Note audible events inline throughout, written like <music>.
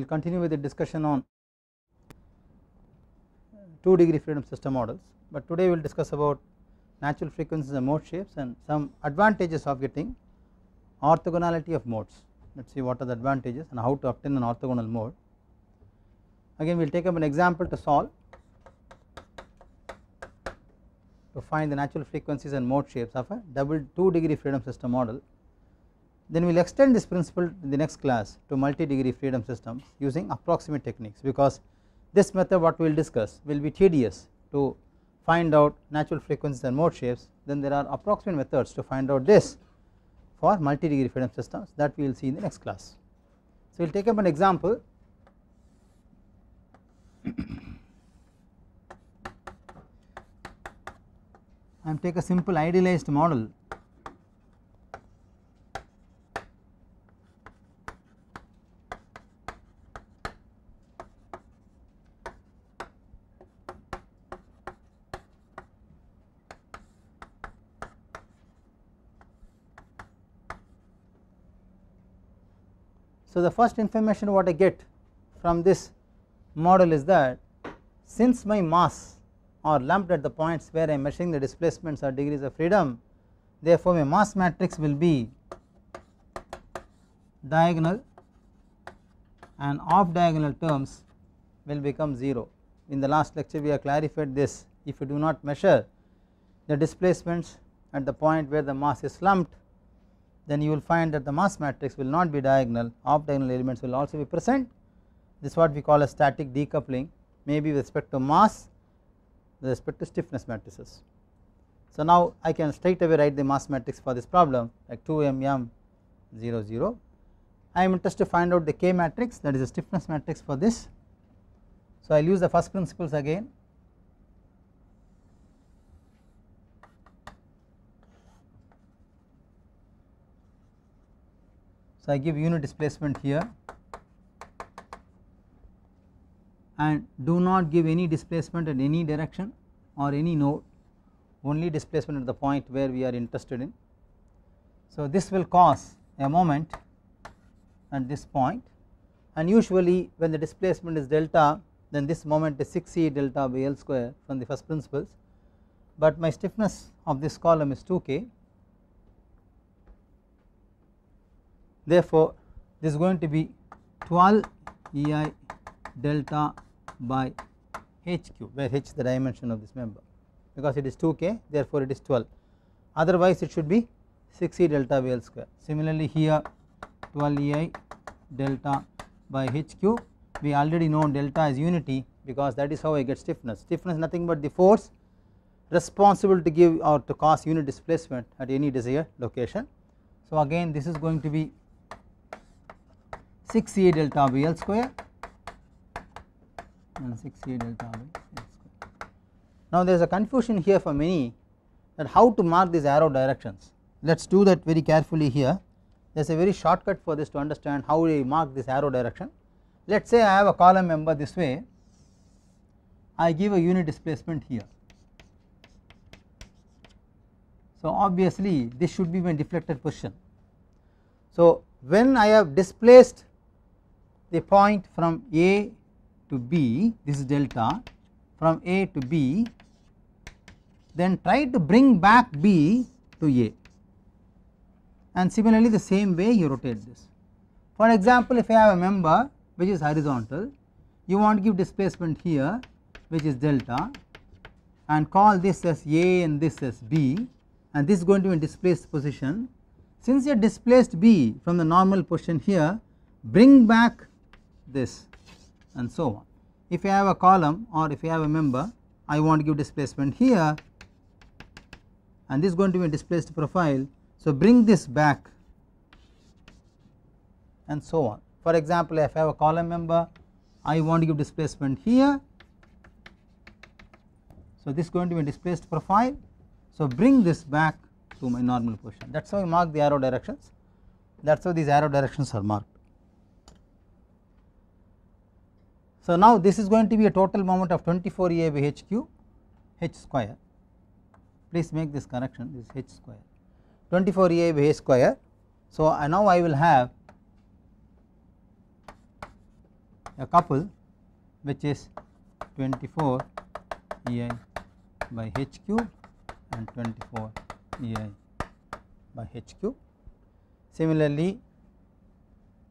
will continue with the discussion on 2 degree freedom system models but today we will discuss about natural frequencies and mode shapes and some advantages of getting orthogonality of modes let us see what are the advantages and how to obtain an orthogonal mode. Again we will take up an example to solve to find the natural frequencies and mode shapes of a double 2 degree freedom system model then we will extend this principle in the next class to multi degree freedom systems using approximate techniques because this method what we will discuss will be tedious to find out natural frequencies and mode shapes then there are approximate methods to find out this for multi degree freedom systems that we will see in the next class. So we will take up an example and <coughs> take a simple idealized model So, the first information what I get from this model is that since my mass are lumped at the points where I am measuring the displacements or degrees of freedom therefore my mass matrix will be diagonal and off diagonal terms will become 0. In the last lecture we have clarified this if you do not measure the displacements at the point where the mass is lumped then you will find that the mass matrix will not be diagonal off diagonal elements will also be present this is what we call a static decoupling maybe with respect to mass with respect to stiffness matrices. So now I can straight away write the mass matrix for this problem like 2 m m 0 0 I am interested to find out the K matrix that is the stiffness matrix for this. So I will use the first principles again So, I give unit displacement here and do not give any displacement at any direction or any node only displacement at the point where we are interested in. So, this will cause a moment at this point and usually when the displacement is delta then this moment is 6 e delta by L square from the first principles but my stiffness of this column is 2 k Therefore, this is going to be 12 EI delta by HQ where H is the dimension of this member because it is 2K therefore it is 12 otherwise it should be 6E delta VL square. Similarly here 12 EI delta by HQ we already know delta is unity because that is how I get stiffness. Stiffness nothing but the force responsible to give or to cause unit displacement at any desired location. So again this is going to be 6 A delta V L square and 6 A delta V L square. Now, there is a confusion here for many that how to mark these arrow directions. Let us do that very carefully here. There is a very shortcut for this to understand how we mark this arrow direction. Let us say I have a column member this way, I give a unit displacement here. So, obviously this should be my deflected position. So, when I have displaced the point from A to B, this is delta, from A to B, then try to bring back B to A and similarly the same way you rotate this. For example, if I have a member which is horizontal, you want to give displacement here which is delta and call this as A and this as B and this is going to be in displaced position. Since you displaced B from the normal position here, bring back this and so on. If you have a column or if you have a member I want to give displacement here and this is going to be a displaced profile. So, bring this back and so on. For example, if I have a column member I want to give displacement here. So, this is going to be a displaced profile. So, bring this back to my normal position that is how I mark the arrow directions that is how these arrow directions are marked. So, now this is going to be a total moment of 24 by h square please make this correction this is h square 24 EA by h square. So, now I will have a couple which is 24 EI by h cube and 24 EI by h cube. Similarly,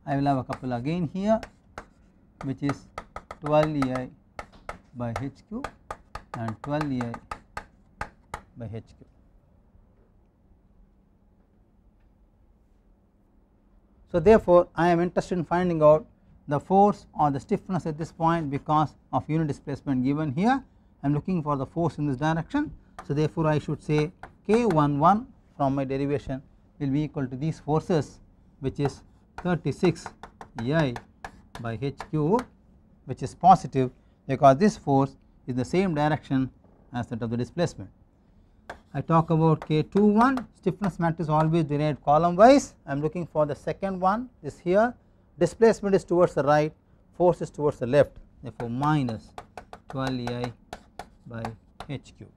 I will have a couple again here which is 12 ei by h q and 12 ei by h q. So, therefore, I am interested in finding out the force or the stiffness at this point because of unit displacement given here I am looking for the force in this direction. So, therefore, I should say k 1 1 from my derivation will be equal to these forces which is 36 ei by h cube which is positive because this force is the same direction as that of the displacement. I talk about K21 stiffness matrix always derived column wise I am looking for the second one is here displacement is towards the right force is towards the left therefore minus 12 EI by h cube.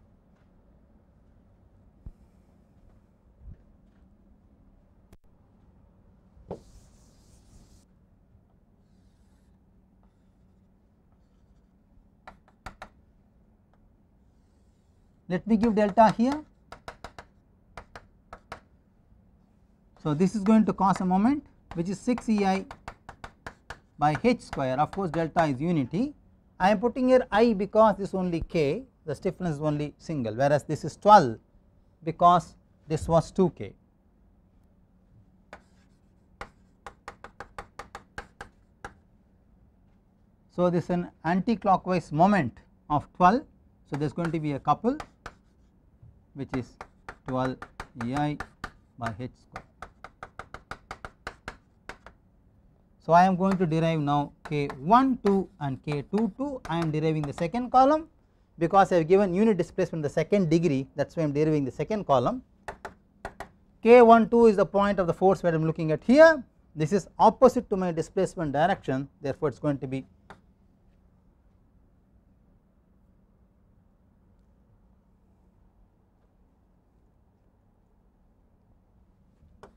Let me give delta here. So, this is going to cause a moment which is 6 EI by h square of course delta is unity. I am putting here i because this only k the stiffness is only single whereas this is 12 because this was 2 k. So, this is an anti clockwise moment of 12. So, there is going to be a couple which is 12 EI by h square. So, I am going to derive now k 1 2 and k 2 2 I am deriving the second column because I have given unit displacement the second degree that is why I am deriving the second column. k 1 2 is the point of the force where I am looking at here this is opposite to my displacement direction therefore it is going to be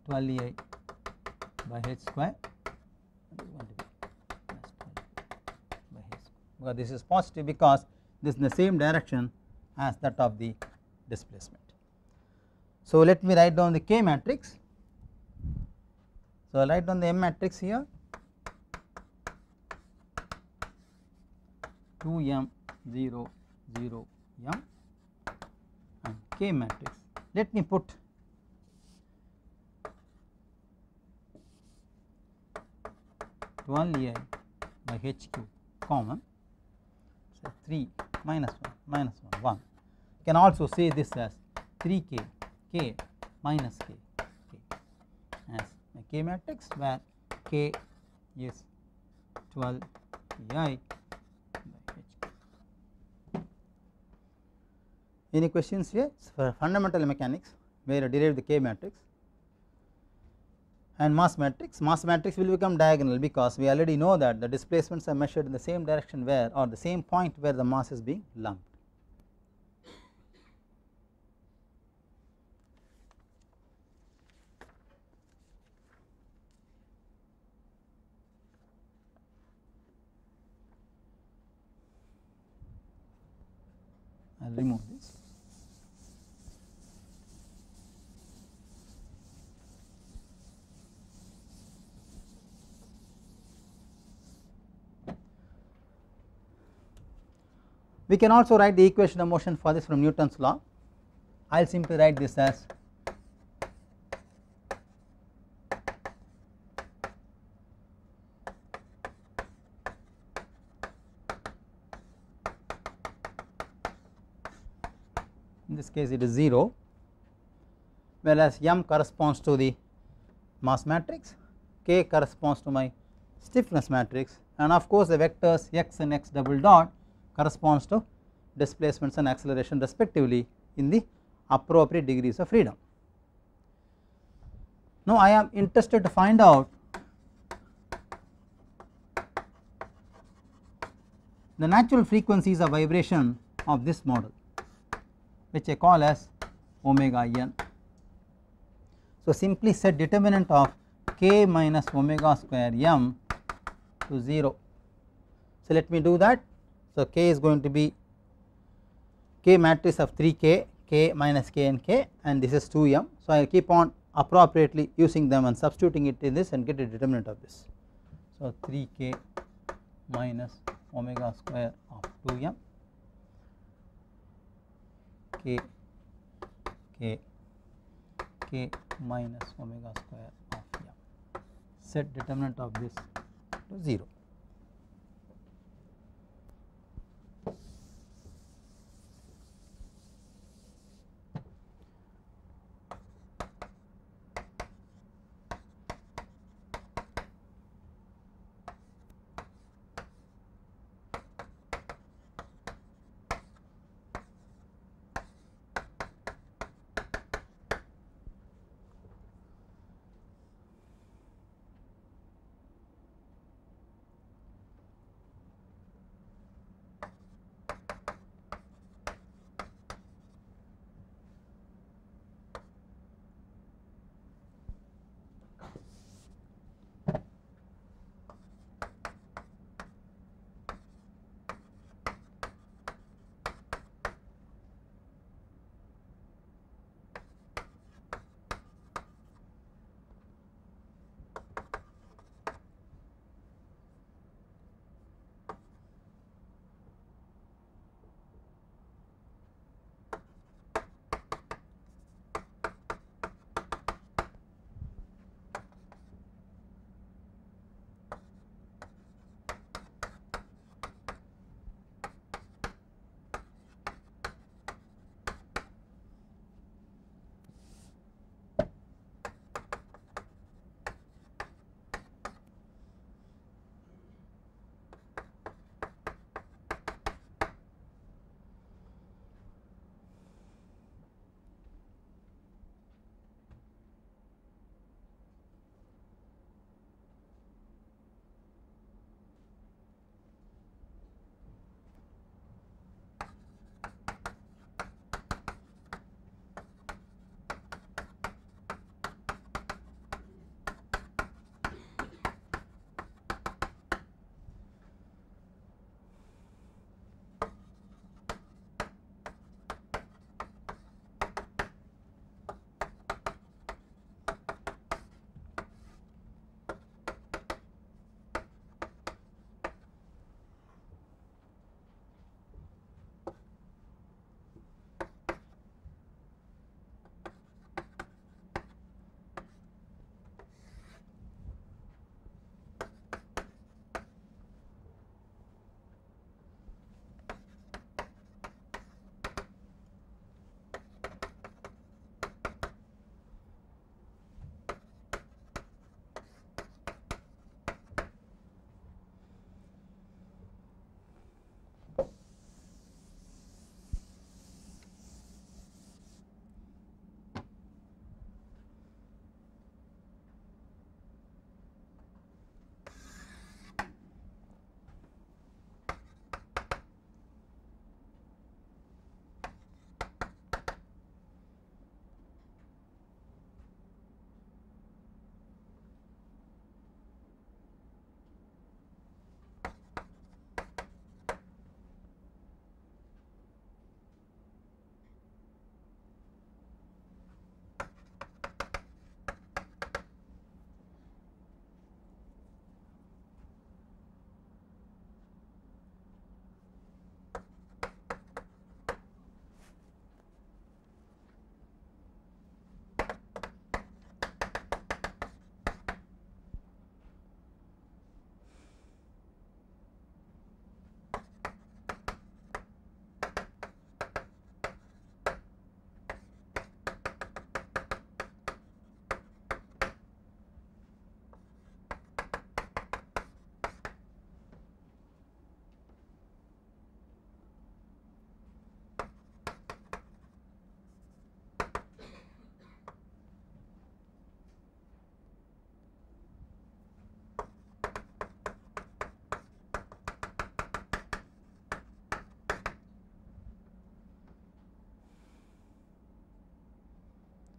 12 ei by h square this is by h square because this is positive because this is in the same direction as that of the displacement. So let me write down the K matrix. So I write down the M matrix here 2m 0 0 m and K matrix. Let me put 1 li by h cube common so 3 minus 1 minus 1 1 can also say this as 3k k minus k k as a k matrix where k is 12 li Any questions here? for fundamental mechanics where I derived the K matrix and mass matrix. Mass matrix will become diagonal because we already know that the displacements are measured in the same direction where or the same point where the mass is being lumped. We can also write the equation of motion for this from Newton's law. I will simply write this as in this case it is 0 whereas m corresponds to the mass matrix k corresponds to my stiffness matrix and of course the vectors x and x double dot corresponds to displacements and acceleration respectively in the appropriate degrees of freedom. Now I am interested to find out the natural frequencies of vibration of this model which I call as omega n. So simply set determinant of k minus omega square m to 0. So let me do that so, k is going to be k matrix of 3 k, k minus k and k and this is 2 m. So, I keep on appropriately using them and substituting it in this and get a determinant of this. So, 3 k minus omega square of 2 m k k k minus omega square of m set determinant of this to 0.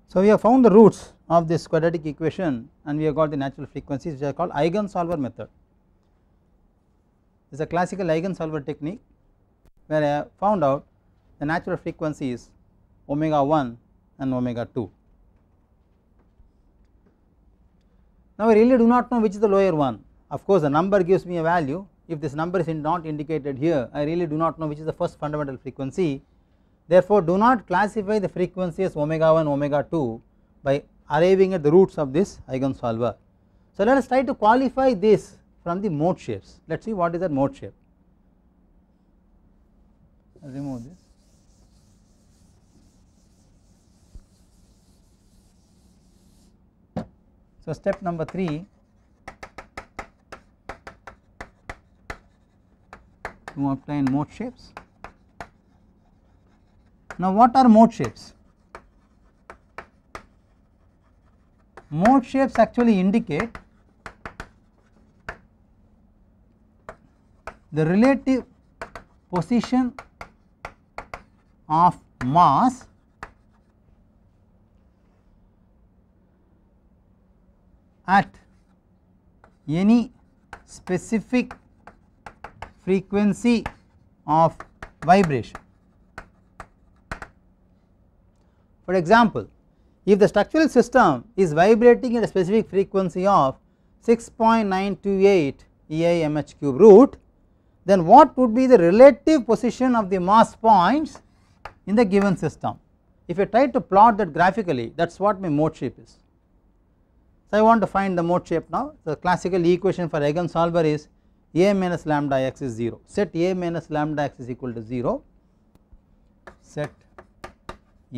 So, we have found the roots of this quadratic equation and we have got the natural frequencies which are called solver method. This is a classical eigen solver technique where I have found out the natural frequencies omega 1 and omega 2. Now, I really do not know which is the lower one of course, the number gives me a value if this number is not indicated here I really do not know which is the first fundamental frequency Therefore, do not classify the frequency as omega 1 omega 2 by arriving at the roots of this eigensolver. So, let us try to qualify this from the mode shapes let us see what is that mode shape I'll remove this. So, step number 3 to obtain mode shapes. Now what are mode shapes? Mode shapes actually indicate the relative position of mass at any specific frequency of vibration. For example, if the structural system is vibrating at a specific frequency of 6.928 EIMH cube root, then what would be the relative position of the mass points in the given system? If you try to plot that graphically, that is what my mode shape is. So, I want to find the mode shape now. The classical equation for Eigen-Solver is A minus lambda x is 0. Set A minus lambda x is equal to 0. Set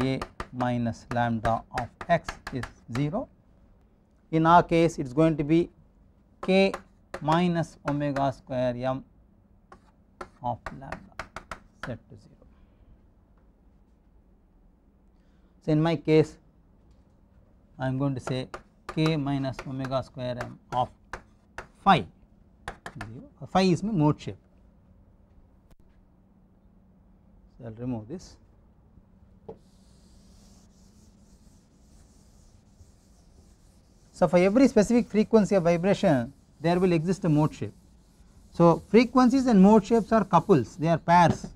A minus lambda of x is 0. In our case it is going to be k minus omega square m of lambda set to 0. So, in my case I am going to say k minus omega square m of phi 0 phi is my mode shape. So, I will remove this. So, for every specific frequency of vibration there will exist a mode shape. So, frequencies and mode shapes are couples they are pairs.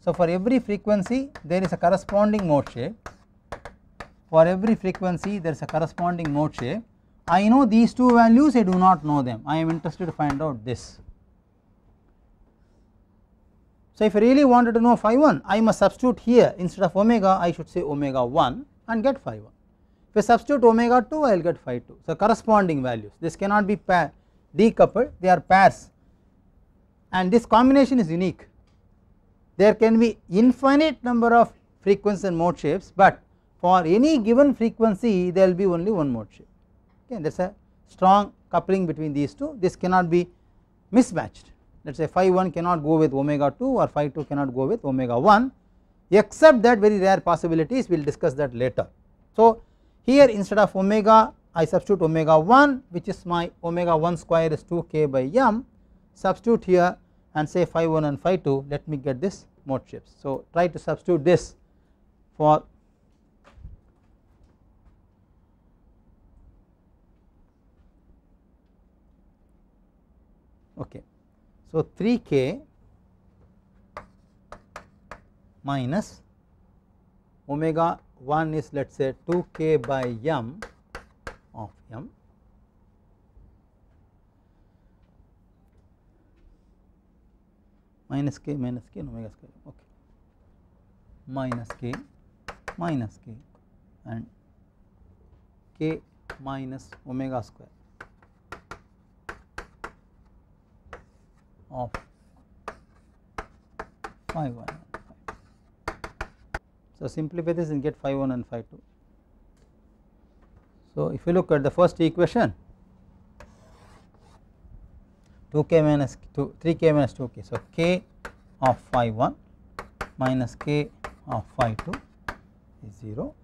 So, for every frequency there is a corresponding mode shape for every frequency there is a corresponding mode shape. I know these two values I do not know them I am interested to find out this. So, if I really wanted to know phi 1 I must substitute here instead of omega I should say omega 1 and get phi 1. If I substitute omega 2, I will get phi 2. So, corresponding values, this cannot be pair decoupled, they are pairs and this combination is unique. There can be infinite number of frequency and mode shapes, but for any given frequency there will be only one mode shape. Okay, there is a strong coupling between these two, this cannot be mismatched. Let us say phi 1 cannot go with omega 2 or phi 2 cannot go with omega 1 except that very rare possibilities we will discuss that later. So, here instead of omega I substitute omega 1 which is my omega 1 square is 2 k by m substitute here and say phi 1 and phi 2 let me get this mode shift. So, try to substitute this for okay. So, 3 k minus omega one is let us say 2k by m of m minus k minus k and omega square okay minus k minus k and k minus omega square of phi 1 so, simplify this and get phi 1 and phi 2. So, if you look at the first equation 2k minus 2 3k minus 2k. So, k of phi 1 minus k of phi 2 is 0.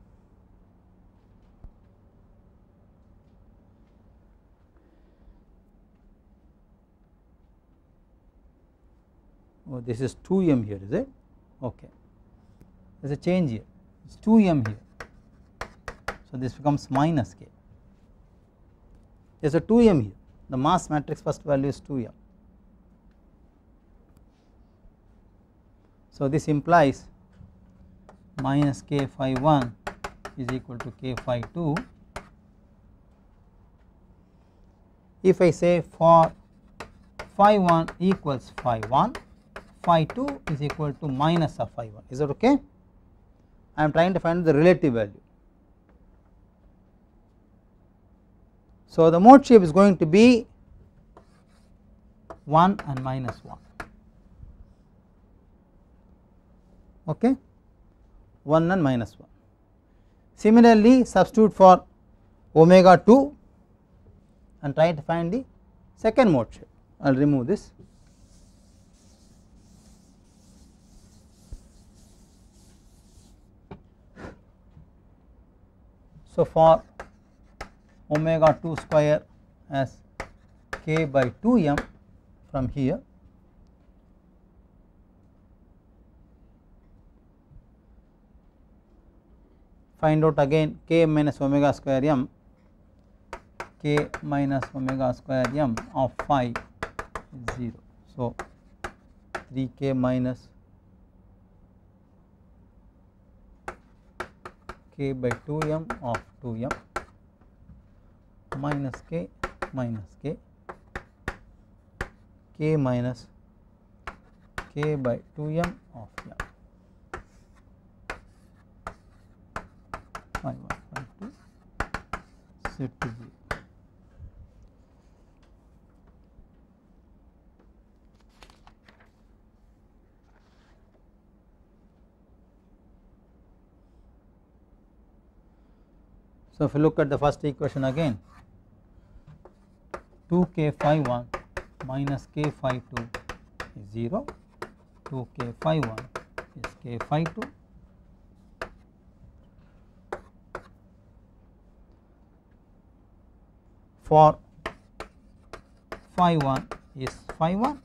Oh, this is 2m here is it okay there is a change here it is 2m here so this becomes minus k there is a 2m here the mass matrix first value is 2m so this implies minus k phi 1 is equal to k phi 2 if I say for phi 1 equals phi 1 phi 2 is equal to minus of phi 1 is that okay I am trying to find the relative value. So the mode shape is going to be 1 and minus 1 okay 1 and minus 1. Similarly substitute for omega 2 and try to find the second mode shape I will remove this So, for omega 2 square as k by 2 m from here find out again k minus omega square m k minus omega square m of phi 0. So, 3 k minus k by 2m of 2m minus k minus k k minus k by 2m of m. 5, 1, 5, 2, set to 0. So, if you look at the first equation again 2 k phi 1 minus k phi 2 is 0, 2 k phi 1 is k phi 2. For phi 1 is phi 1,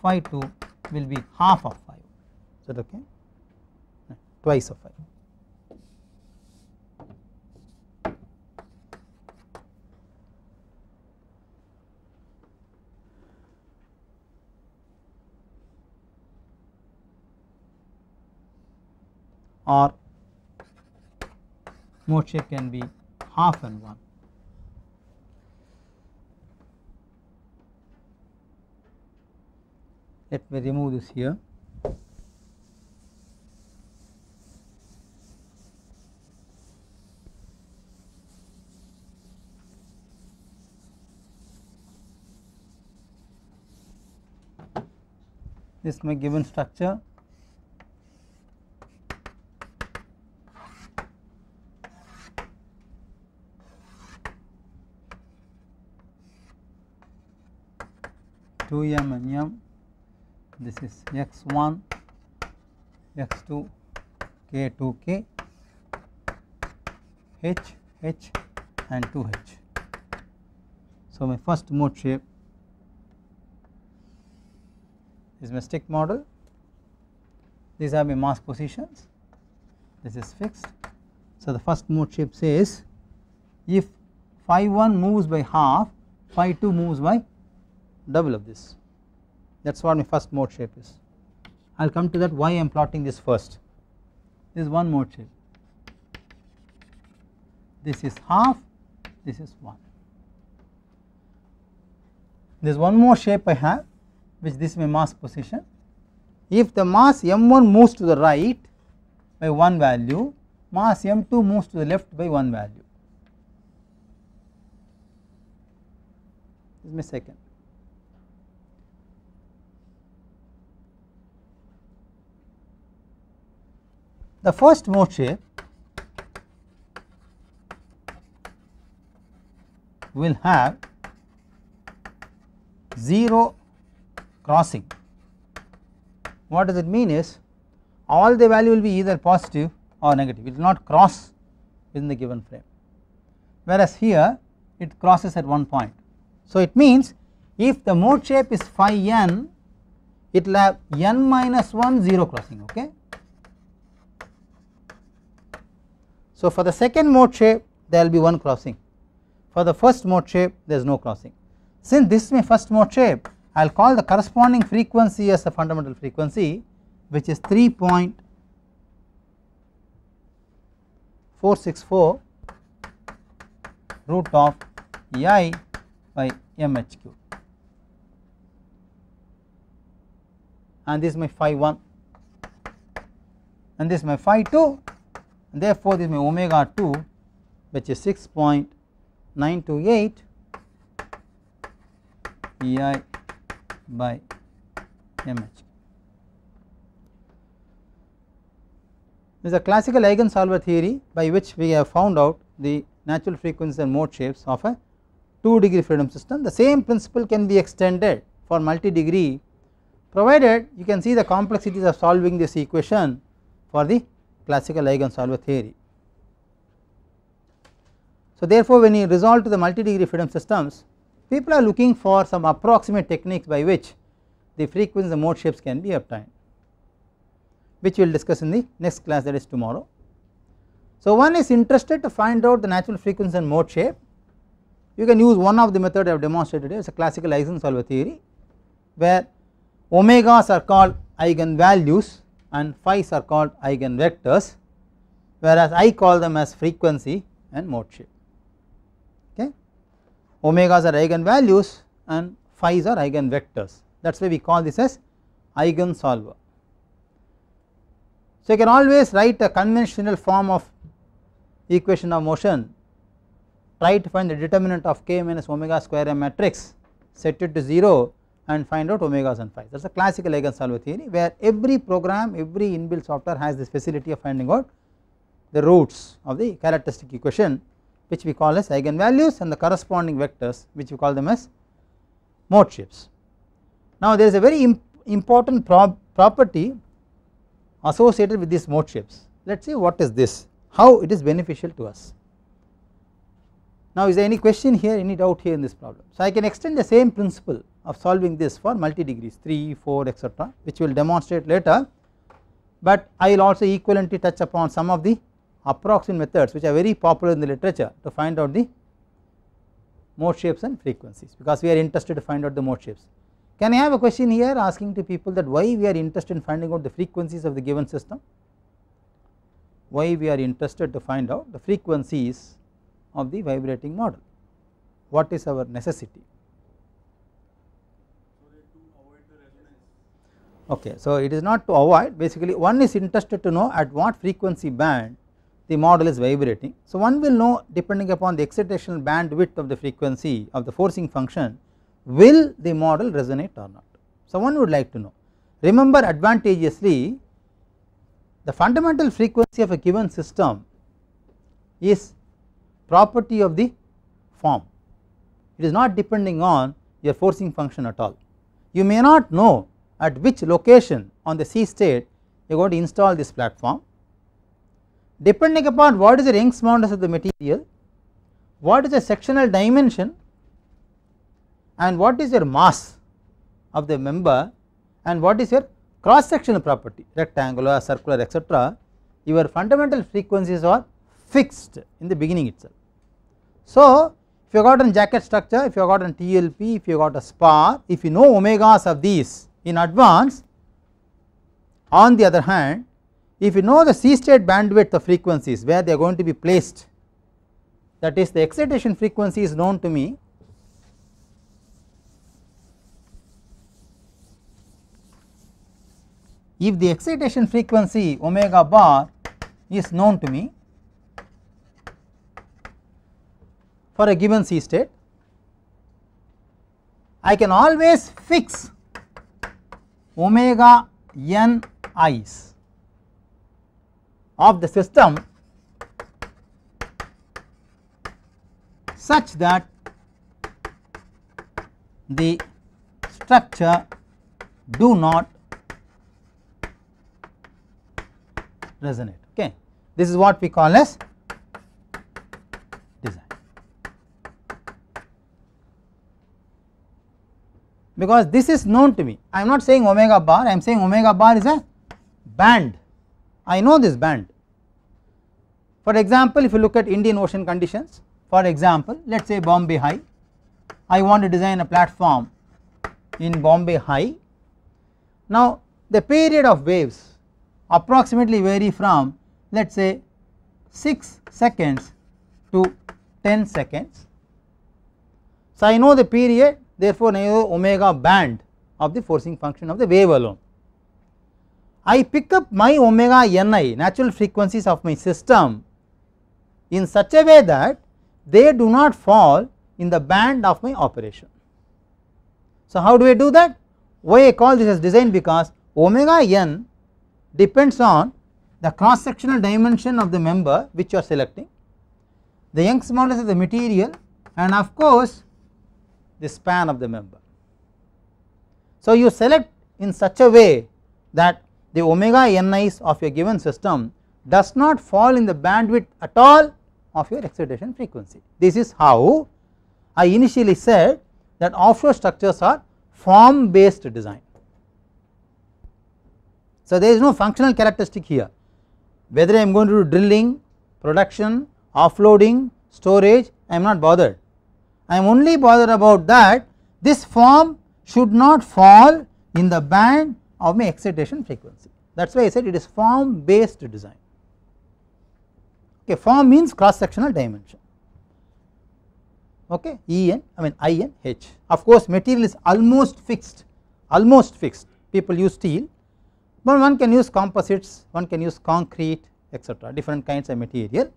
phi 2 will be half of phi 1, is that okay? Twice of phi 1. or mode shift can be half and 1. Let me remove this here. This is my given structure 2m and m this is x1 x2 k2 k h h and 2h so my first mode shape is my stick model these are my mass positions this is fixed so the first mode shape says if phi 1 moves by half phi 2 moves by double of this that is what my first mode shape is. I will come to that why I am plotting this first this is one mode shape this is half this is 1. There is one more shape I have which this is my mass position if the mass m1 moves to the right by one value mass m2 moves to the left by one value this is my second The first mode shape will have 0 crossing. What does it mean is all the value will be either positive or negative, it will not cross in the given frame. Whereas here it crosses at one point. So it means if the mode shape is phi n, it will have n minus 1 0 crossing, okay. So, for the second mode shape there will be one crossing for the first mode shape there is no crossing. Since this is my first mode shape I will call the corresponding frequency as the fundamental frequency which is 3.464 root of EI by MHQ and this is my phi 1 and this is my phi 2 therefore this is omega 2 which is 6.928 pi by mh. This is a classical eigen solver theory by which we have found out the natural frequency and mode shapes of a 2 degree freedom system. The same principle can be extended for multi degree provided you can see the complexities of solving this equation for the classical eigensolver theory. So, therefore, when you resolve to the multi degree freedom systems people are looking for some approximate techniques by which the frequency the mode shapes can be obtained which we will discuss in the next class that is tomorrow. So, one is interested to find out the natural frequency and mode shape you can use one of the method I have demonstrated it is a classical eigensolver theory where omegas are called eigenvalues and phis are called eigenvectors whereas I call them as frequency and mode shape okay. Omegas are eigenvalues and phis are eigenvectors that is why we call this as eigensolver. So you can always write a conventional form of equation of motion try to find the determinant of k minus omega square m matrix set it to 0 and find out omegas and phis. That is a classical eigenvalue theory where every program, every inbuilt software has this facility of finding out the roots of the characteristic equation which we call as eigenvalues and the corresponding vectors which we call them as mode shapes. Now there is a very imp important property associated with these mode shapes. Let us see what is this, how it is beneficial to us. Now is there any question here, any doubt here in this problem? So I can extend the same principle of solving this for multi degrees 3, 4 etc which we will demonstrate later but I will also equivalently touch upon some of the approximate methods which are very popular in the literature to find out the mode shapes and frequencies because we are interested to find out the mode shapes. Can I have a question here asking to people that why we are interested in finding out the frequencies of the given system? Why we are interested to find out the frequencies of the vibrating model? What is our necessity? Okay, so it is not to avoid basically one is interested to know at what frequency band the model is vibrating. So one will know depending upon the excitational bandwidth of the frequency of the forcing function will the model resonate or not. So one would like to know. Remember advantageously the fundamental frequency of a given system is property of the form. It is not depending on your forcing function at all. You may not know at which location on the C state you are going to install this platform. Depending upon what is the ring modulus of the material, what is the sectional dimension and what is your mass of the member and what is your cross sectional property rectangular, circular etc. your fundamental frequencies are fixed in the beginning itself. So, if you have got a jacket structure, if you have got a TLP, if you have got a spar, if you know omegas of these in advance. On the other hand, if you know the C state bandwidth of frequencies where they are going to be placed that is the excitation frequency is known to me if the excitation frequency omega bar is known to me for a given C state I can always fix omega n i's of the system such that the structure do not resonate okay this is what we call as because this is known to me. I am not saying omega bar, I am saying omega bar is a band. I know this band. For example, if you look at Indian Ocean conditions, for example, let us say Bombay High, I want to design a platform in Bombay High. Now, the period of waves approximately vary from let us say 6 seconds to 10 seconds. So, I know the period therefore, now omega band of the forcing function of the wave alone. I pick up my omega ni natural frequencies of my system in such a way that they do not fall in the band of my operation. So, how do I do that? Why I call this as design because omega n depends on the cross sectional dimension of the member which you are selecting, the Young's modulus of the material and of course the span of the member. So, you select in such a way that the omega n i's of your given system does not fall in the bandwidth at all of your excitation frequency. This is how I initially said that offshore structures are form based design. So, there is no functional characteristic here whether I am going to do drilling, production, offloading, storage I am not bothered I am only bothered about that this form should not fall in the band of my excitation frequency that is why I said it is form based design okay form means cross sectional dimension okay En I mean In H of course material is almost fixed almost fixed people use steel but one can use composites one can use concrete etc different kinds of material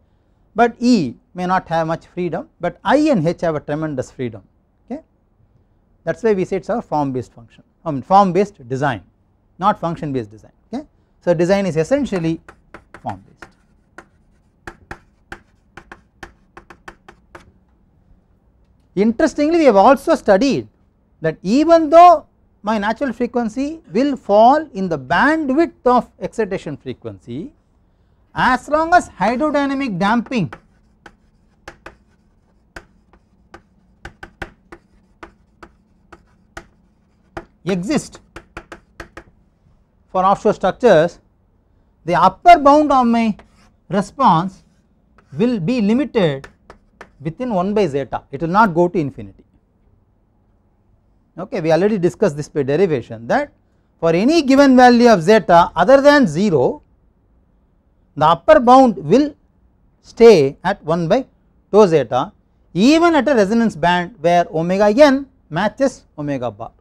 but E may not have much freedom but I and H have a tremendous freedom okay that is why we say it is a form based function I mean form based design not function based design okay. So design is essentially form based. Interestingly we have also studied that even though my natural frequency will fall in the bandwidth of excitation frequency as long as hydrodynamic damping exist for offshore structures, the upper bound of my response will be limited within 1 by zeta, it will not go to infinity. Okay, we already discussed this by derivation that for any given value of zeta other than 0, the upper bound will stay at 1 by tau zeta even at a resonance band where omega n matches omega bar.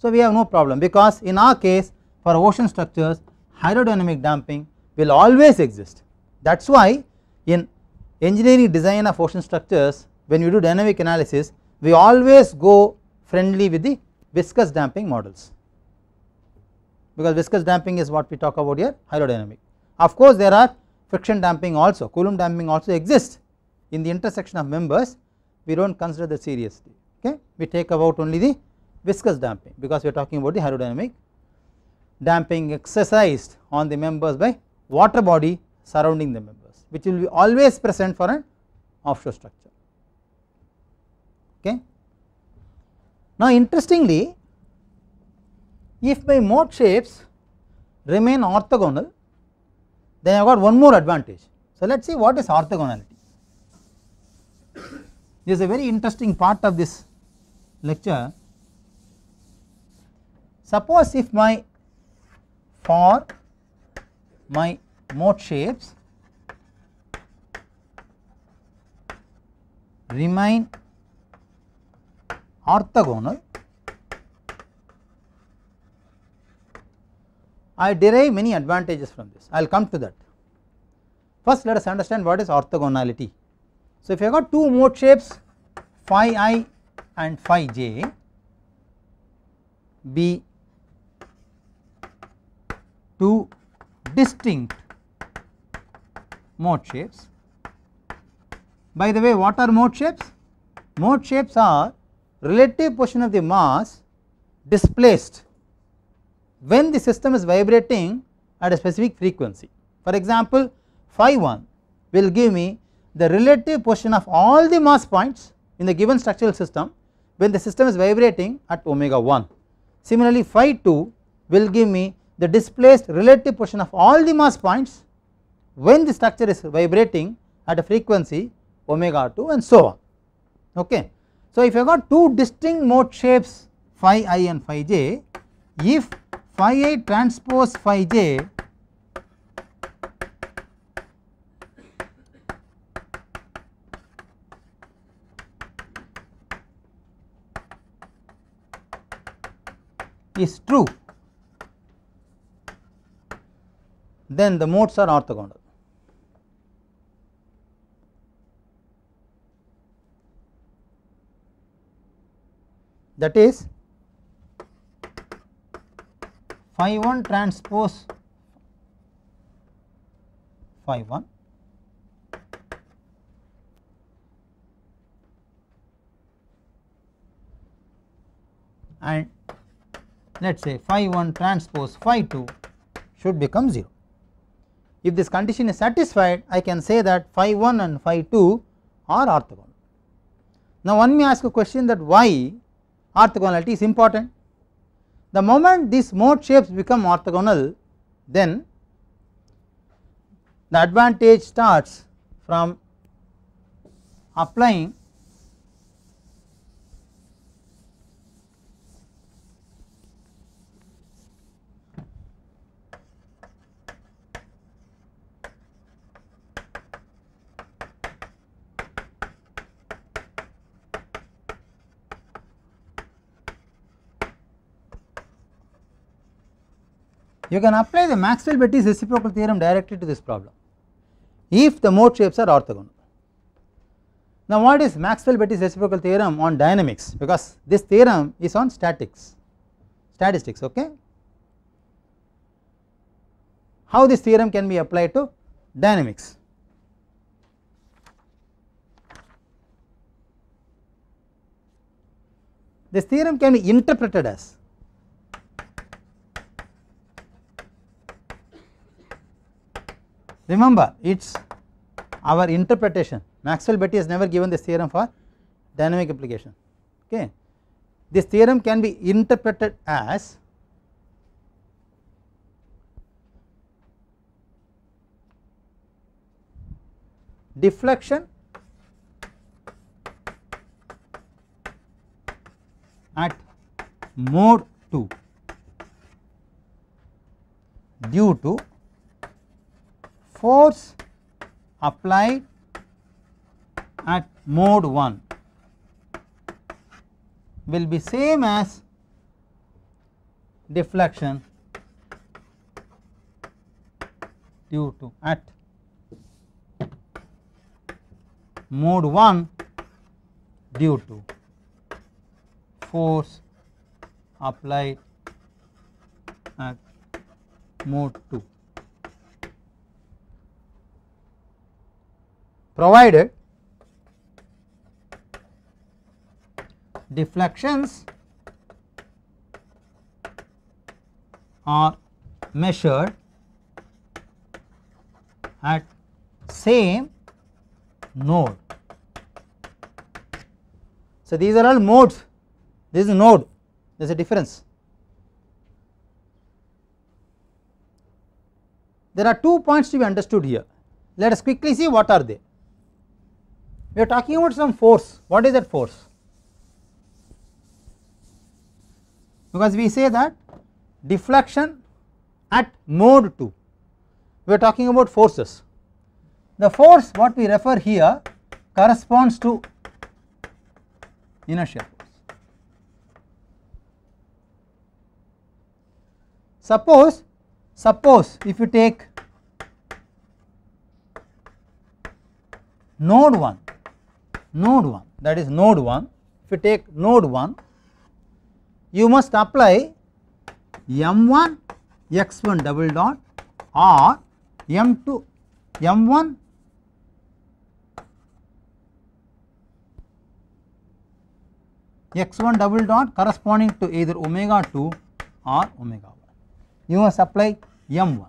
So, we have no problem because in our case for ocean structures hydrodynamic damping will always exist. That is why in engineering design of ocean structures when you do dynamic analysis we always go friendly with the viscous damping models because viscous damping is what we talk about here hydrodynamic. Of course, there are friction damping also Coulomb damping also exists in the intersection of members we do not consider that seriously okay we take about only the viscous damping because we are talking about the aerodynamic damping exercised on the members by water body surrounding the members which will be always present for an offshore structure okay. Now interestingly if my mode shapes remain orthogonal then I have got one more advantage. So, let us see what is orthogonality. This is a very interesting part of this lecture. Suppose if my for my mode shapes remain orthogonal I derive many advantages from this I will come to that. First let us understand what is orthogonality. So if you got two mode shapes phi i and phi j be two distinct mode shapes. By the way what are mode shapes? Mode shapes are relative portion of the mass displaced when the system is vibrating at a specific frequency. For example, phi 1 will give me the relative position of all the mass points in the given structural system when the system is vibrating at omega 1. Similarly, phi 2 will give me the displaced relative position of all the mass points when the structure is vibrating at a frequency omega 2 and so on. Okay. So, if I got two distinct mode shapes phi i and phi j, if phi i transpose phi j is true then the modes are orthogonal. That is phi 1 transpose phi 1 and let us say phi 1 transpose phi 2 should become 0. If this condition is satisfied I can say that phi 1 and phi 2 are orthogonal. Now one may ask a question that why orthogonality is important the moment these mode shapes become orthogonal then the advantage starts from applying You can apply the Maxwell-Betty's reciprocal theorem directly to this problem if the mode shapes are orthogonal. Now what is Maxwell-Betty's reciprocal theorem on dynamics because this theorem is on statics, statistics okay. How this theorem can be applied to dynamics. This theorem can be interpreted as Remember it is our interpretation Maxwell Betty has never given this theorem for dynamic application okay. This theorem can be interpreted as deflection at mode 2 due to force applied at mode 1 will be same as deflection due to at mode 1 due to force applied at mode 2. provided deflections are measured at same node. So, these are all modes, this is node, there is a difference. There are two points to be understood here. Let us quickly see what are they we are talking about some force what is that force because we say that deflection at mode 2 we are talking about forces the force what we refer here corresponds to inertia force. Suppose, suppose if you take node 1 node 1 that is node 1 if you take node 1 you must apply m1 x1 double dot or m2 m1 x1 double dot corresponding to either omega 2 or omega 1. You must apply m1.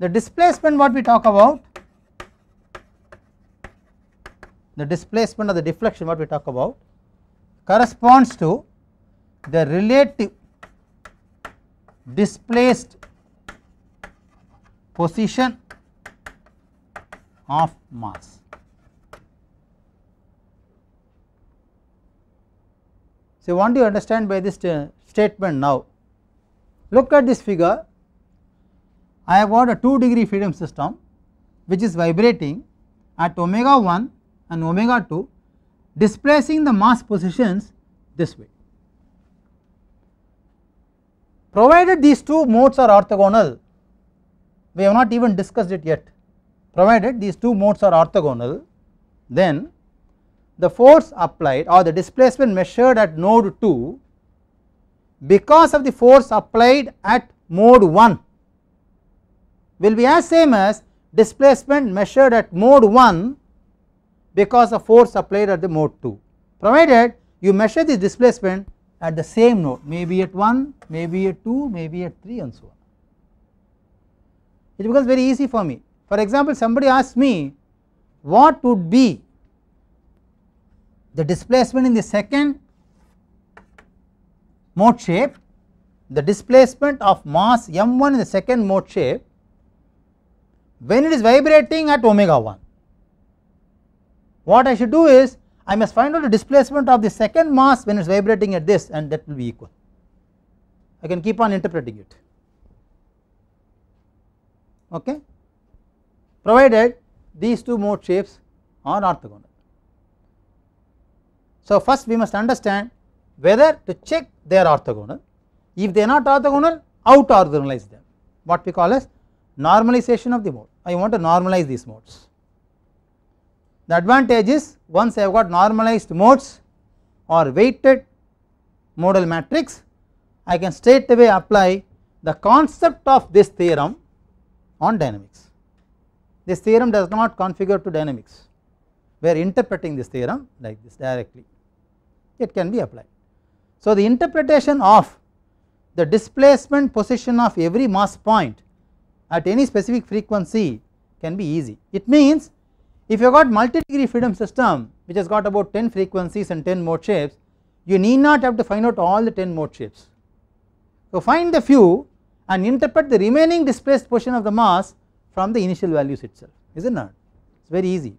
The displacement what we talk about the displacement or the deflection what we talk about corresponds to the relative displaced position of mass. So, what do you understand by this uh, statement now? Look at this figure. I have got a 2 degree freedom system which is vibrating at omega 1 and omega 2 displacing the mass positions this way. Provided these two modes are orthogonal, we have not even discussed it yet. Provided these two modes are orthogonal, then the force applied or the displacement measured at node 2 because of the force applied at mode 1 will be as same as displacement measured at mode 1 because the force applied at the mode 2 provided you measure the displacement at the same node maybe at 1 maybe at 2 maybe at 3 and so on it becomes very easy for me for example somebody asks me what would be the displacement in the second mode shape the displacement of mass m1 in the second mode shape when it is vibrating at omega 1 what I should do is I must find out the displacement of the second mass when it is vibrating at this and that will be equal. I can keep on interpreting it okay provided these two mode shapes are orthogonal. So, first we must understand whether to check they are orthogonal if they are not orthogonal out orthogonalize them what we call as normalization of the mode I want to normalize these modes the advantage is once I have got normalized modes or weighted modal matrix, I can straight away apply the concept of this theorem on dynamics. This theorem does not configure to dynamics, we are interpreting this theorem like this directly, it can be applied. So, the interpretation of the displacement position of every mass point at any specific frequency can be easy. It means if you got multi-degree freedom system which has got about 10 frequencies and 10 mode shapes, you need not have to find out all the 10 mode shapes. So, find the few and interpret the remaining displaced portion of the mass from the initial values itself, is it not? It is very easy.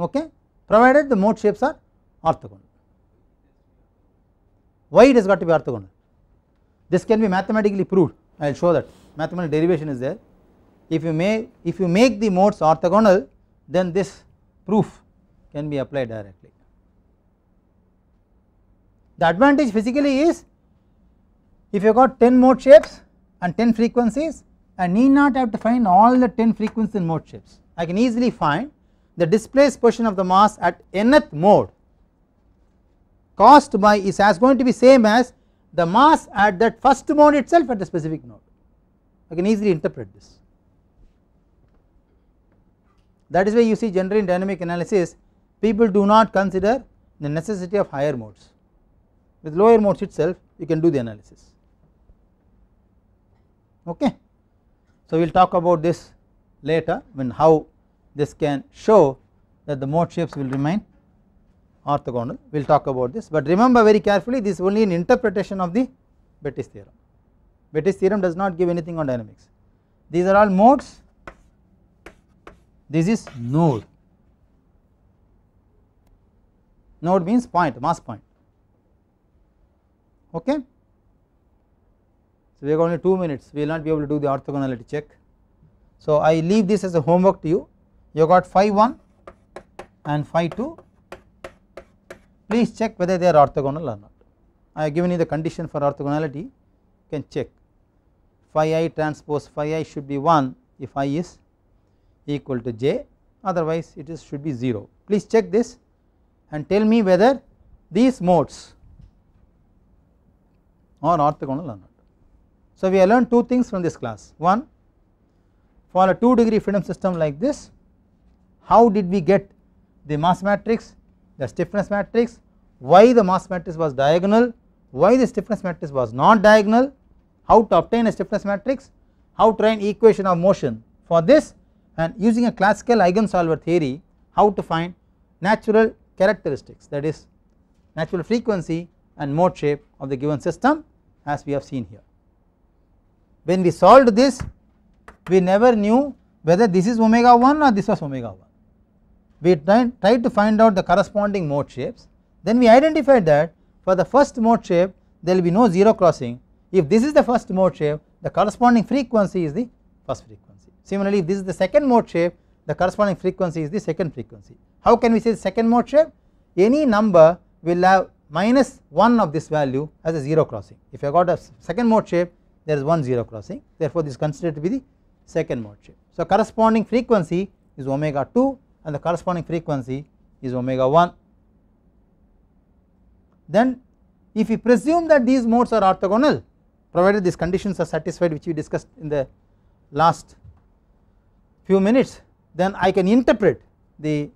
Okay, provided the mode shapes are orthogonal. Why it has got to be orthogonal? This can be mathematically proved, I will show that mathematical derivation is there if you make if you make the modes orthogonal then this proof can be applied directly. The advantage physically is if you got 10 mode shapes and 10 frequencies I need not have to find all the 10 frequencies and mode shapes I can easily find the displaced portion of the mass at nth mode caused by is as going to be same as the mass at that first mode itself at the specific node I can easily interpret this. That is why you see generally in dynamic analysis people do not consider the necessity of higher modes. With lower modes itself you can do the analysis. Okay. So, we will talk about this later when how this can show that the mode shapes will remain orthogonal we will talk about this but remember very carefully this is only an interpretation of the Bettis theorem. Bettis theorem does not give anything on dynamics these are all modes this is node node means point mass point okay so we have only 2 minutes we will not be able to do the orthogonality check so i leave this as a homework to you you got phi 1 and phi 2 please check whether they are orthogonal or not i have given you the condition for orthogonality you can check phi i transpose phi i should be 1 if i is equal to j otherwise it is should be 0. Please check this and tell me whether these modes are orthogonal or not. So we have learned two things from this class. One for a 2 degree freedom system like this how did we get the mass matrix, the stiffness matrix, why the mass matrix was diagonal, why the stiffness matrix was not diagonal, how to obtain a stiffness matrix, how to write equation of motion. For this and using a classical eigensolver theory how to find natural characteristics that is natural frequency and mode shape of the given system as we have seen here. When we solved this we never knew whether this is omega 1 or this was omega 1. We tried, tried to find out the corresponding mode shapes then we identified that for the first mode shape there will be no zero crossing if this is the first mode shape the corresponding frequency is the first frequency. Similarly, if this is the second mode shape the corresponding frequency is the second frequency. How can we say second mode shape? Any number will have minus 1 of this value as a 0 crossing. If you have got a second mode shape there is one 0 crossing therefore this is considered to be the second mode shape. So corresponding frequency is omega 2 and the corresponding frequency is omega 1. Then if we presume that these modes are orthogonal provided these conditions are satisfied which we discussed in the last few minutes then I can interpret the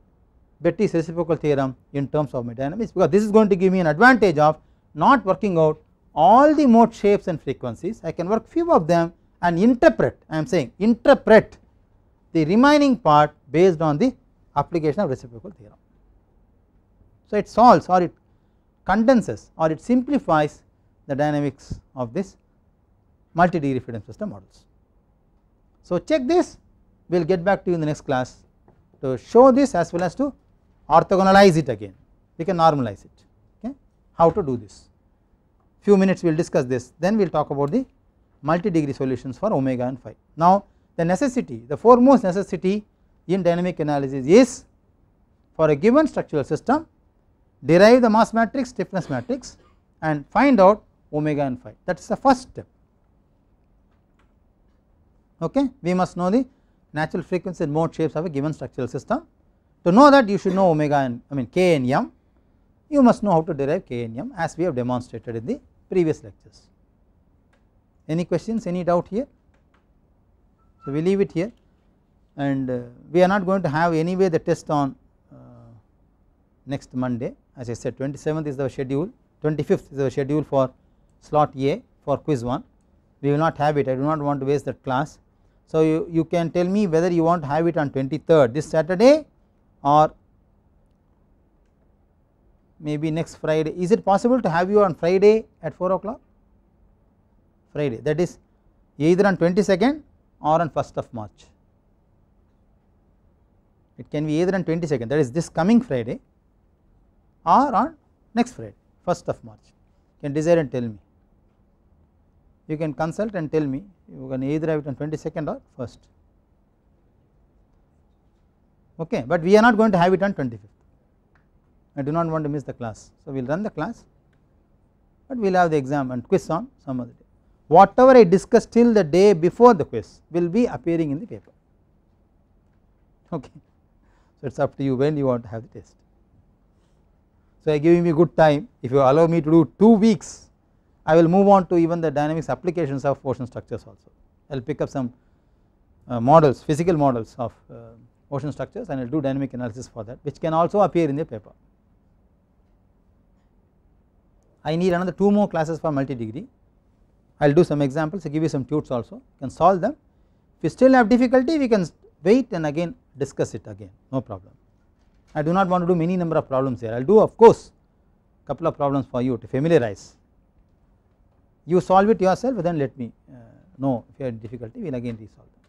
Betty's reciprocal theorem in terms of my dynamics because this is going to give me an advantage of not working out all the mode shapes and frequencies I can work few of them and interpret I am saying interpret the remaining part based on the application of reciprocal theorem. So it solves or it condenses or it simplifies the dynamics of this multi degree freedom system models. So check this we will get back to you in the next class to show this as well as to orthogonalize it again we can normalize it okay how to do this few minutes we will discuss this then we will talk about the multi degree solutions for omega and phi. Now the necessity the foremost necessity in dynamic analysis is for a given structural system derive the mass matrix stiffness matrix and find out omega and phi that is the first step okay we must know the natural frequency and mode shapes of a given structural system. To know that you should know omega and I mean k and m you must know how to derive k and m as we have demonstrated in the previous lectures. Any questions any doubt here? So we leave it here and uh, we are not going to have anyway the test on uh, next Monday as I said 27th is the schedule 25th is the schedule for slot A for quiz 1 we will not have it I do not want to waste that class so, you, you can tell me whether you want to have it on 23rd this Saturday or maybe next Friday. Is it possible to have you on Friday at 4 o'clock? Friday that is either on 22nd or on 1st of March. It can be either on 22nd that is this coming Friday or on next Friday 1st of March. You can decide and tell me you can consult and tell me you can either have it on 22nd or 1st okay but we are not going to have it on 25th I do not want to miss the class so we will run the class but we will have the exam and quiz on some other day whatever I discuss till the day before the quiz will be appearing in the paper okay so it is up to you when you want to have the test so I am giving you good time if you allow me to do 2 weeks I will move on to even the dynamics applications of ocean structures also I will pick up some uh, models physical models of uh, ocean structures and I will do dynamic analysis for that which can also appear in the paper. I need another 2 more classes for multi degree I will do some examples I give you some tutes also you can solve them if you still have difficulty we can wait and again discuss it again no problem. I do not want to do many number of problems here I will do of course couple of problems for you to familiarize you solve it yourself then let me uh, know if you have difficulty we will again resolve